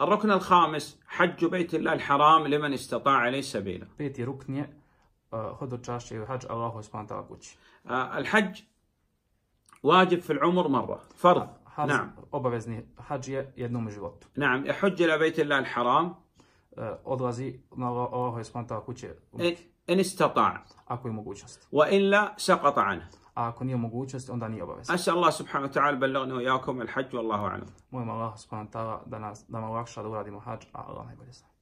الركن الخامس حج بيت الله الحرام لمن استطاع عليه سبيلا. بيتي ركني خذوا تشاشي وحج الله سبحانه وتعالى كوتش. الحج واجب في العمر مره فرض نعم. اوبا حج يدنو مجوط. نعم يحج الى بيت الله الحرام. اودغازي الله سبحانه وتعالى كوتش. ان استطاع. اكو مو وإلا سقط عنه. ako nije mogućnost, onda nije obavezno. Aša Allah subhanahu ta'ala bellagna wa jakom il hađu, Allahu alam. Molim Allah subhanahu ta'ala da, nam ulakša da uradimo hađ, a Allah najbolje zna.